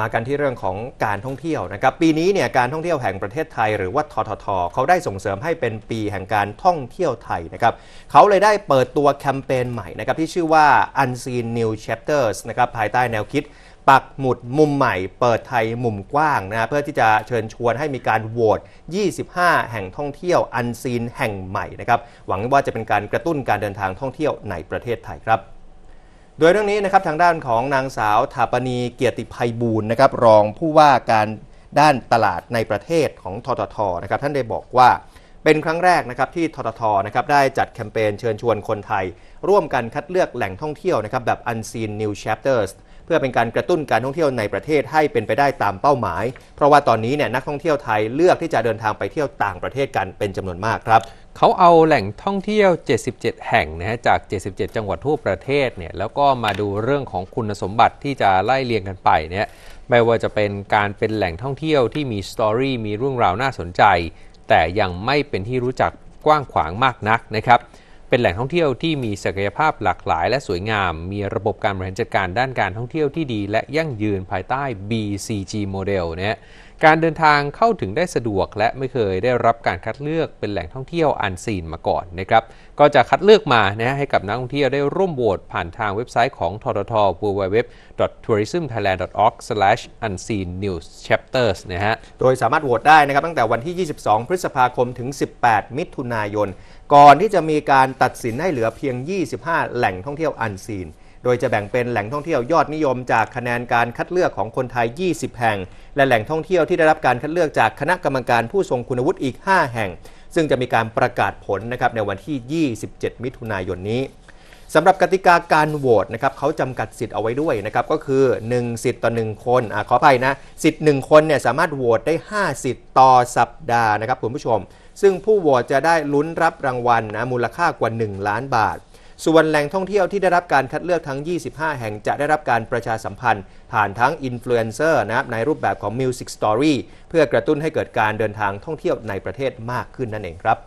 มากันที่เรื่องของการท่องเที่ยวนะครับปีนี้เนี่ยการท่องเที่ยวแห่งประเทศไทย หรือว่าทททเขาได้ส่งเสริมให้เป็นปีแห่งการท่องเที่ยวไทยนะครับเขาเลยได้เปิดตัวแคมเปญใหม่นะครับที่ชื่อว่า Unseen New Chapters นะครับภายใต้แนวคิดปักหมุดมุมใหม่ เปิดไทยมุมกว้างนะเพื่อที่จะเชิญชวนให้มีการโหวต25 แห่งท่องเที่ยวอันซีนแห่งใหม่นะครับหวังว่าจะเป็นการกระตุ้นการเดินทางท่องเที่ยวในประเทศไทยครับโดยเรื่องนี้นะครับทางด้านของนางสาวถาปณีเกียรติภัยบูรณ์นะครับ รองผู้ว่าการด้านตลาดในประเทศของทททนะครับท่านได้บอกว่าเป็นครั้งแรกนะครับที่ทททนะครับได้จัดแคมเปญเชิญชวนคนไทย ร่วมกันคัดเลือกแหล่งท่องเที่ยวนะครับแบบ Unseen New Chapters เพื่อเป็นการกระตุ้นการท่องเที่ยวในประเทศให้เป็นไปได้ตามเป้าหมาย เพราะว่าตอนนี้เนี่ยนักท่องเที่ยวไทยเลือกที่จะเดินทางไปเที่ยวต่างประเทศกันเป็นจำนวนมากครับ เขาเอาแหล่งท่องเที่ยว 77 แห่งนะฮะจาก 77 จังหวัดทั่วประเทศเนี่ยแล้วก็มาดูเรื่องของคุณสมบัติที่จะไล่เรียงกันไปเนี่ยไม่ว่าจะเป็นการเป็นแหล่งท่องเที่ยวที่มีสตอรี่มีเรื่องราวน่าสนใจแต่ยังไม่เป็นที่รู้จักกว้างขวางมากนักนะครับ เป็นแหล่งท่องเที่ยวที่มีศักยภาพหลากหลายและสวยงาม มีระบบการบริหารจัดการด้านการท่องเที่ยวที่ดี และยั่งยืนภายใต้ BCG โมเดลนะการเดินทางเข้าถึงได้สะดวกและไม่เคยได้รับการคัดเลือกเป็นแหล่งท่องเที่ยวอันซีนมาก่อนนะครับก็จะคัดเลือกมานะให้กับนักท่องเที่ยวได้ร่วมโหวตผ่านทางเว็บไซต์ของททท www.tourismthailand.org/unseennews-chapters นะฮะโดยสามารถโหวตได้นะครับตั้งแต่วันที่ 22 พฤษภาคมถึง 18 มิถุนายน ก่อนที่จะมีการตัดสินให้เหลือเพียง 25 แหล่งท่องเที่ยวอันซีนโดยจะแบ่งเป็นแหล่งท่องเที่ยวยอดนิยมจากคะแนนการคัดเลือกของคนไทย 20 แห่ง และแหล่งท่องเที่ยวที่ได้รับการคัดเลือกจากคณะกรรมการผู้ทรงคุณวุฒิอีก 5 แห่ง ซึ่งจะมีการประกาศผลนะครับในวันที่ 27 มิถุนายนนี้สำหรับกติกาการโหวตนะครับเขาจำกัดสิทธิ์เอาไว้ด้วยนะครับก็คือ 1 สิทธิ์ ต่อ 1 คนอขออภัยนะสิทธิ์1คนเนี่ยสามารถโหวตได้5สิทธิ์ต่อสัปดาห์นะครับคุณผู้ชม ซึ่งผู้โหวตจะได้ลุ้นรับรางวัลนะมูลค่ากว่า 1 ล้านบาทส่วนแหล่งท่องเที่ยวที่ได้รับการคัดเลือกทั้ง 25 แห่งจะได้รับการประชาสัมพันธ์ ผ่านทั้งอินฟลูเอนเซอร์นะครับในรูปแบบของ Music Story เพื่อกระตุ้นให้เกิดการเดินทางท่องเที่ยวในประเทศมากขึ้นนั่นเองครับ